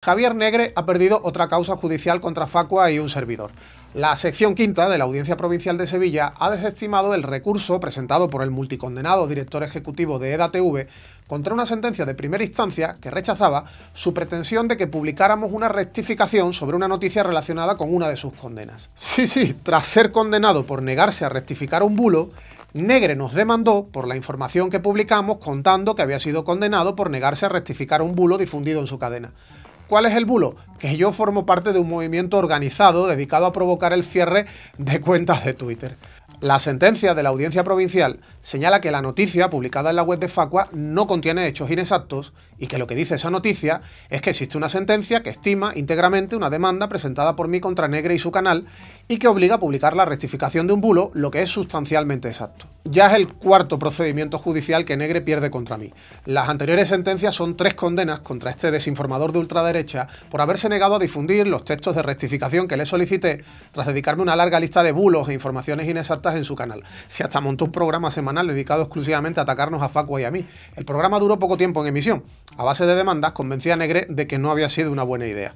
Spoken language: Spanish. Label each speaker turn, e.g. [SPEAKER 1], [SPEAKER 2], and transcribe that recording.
[SPEAKER 1] Javier Negre ha perdido otra causa judicial contra Facua y un servidor. La sección quinta de la Audiencia Provincial de Sevilla ha desestimado el recurso presentado por el multicondenado director ejecutivo de EDATV contra una sentencia de primera instancia que rechazaba su pretensión de que publicáramos una rectificación sobre una noticia relacionada con una de sus condenas. Sí, sí, tras ser condenado por negarse a rectificar un bulo, Negre nos demandó por la información que publicamos contando que había sido condenado por negarse a rectificar un bulo difundido en su cadena. ¿Cuál es el bulo? Que yo formo parte de un movimiento organizado dedicado a provocar el cierre de cuentas de Twitter. La sentencia de la Audiencia Provincial señala que la noticia publicada en la web de Facua no contiene hechos inexactos y que lo que dice esa noticia es que existe una sentencia que estima íntegramente una demanda presentada por mí contra Negre y su canal y que obliga a publicar la rectificación de un bulo, lo que es sustancialmente exacto. Ya es el cuarto procedimiento judicial que Negre pierde contra mí. Las anteriores sentencias son tres condenas contra este desinformador de ultraderecha por haberse negado a difundir los textos de rectificación que le solicité tras dedicarme una larga lista de bulos e informaciones inexactas en su canal. Se hasta montó un programa semanal dedicado exclusivamente a atacarnos a Facua y a mí. El programa duró poco tiempo en emisión. A base de demandas, convencía a Negre de que no había sido una buena idea.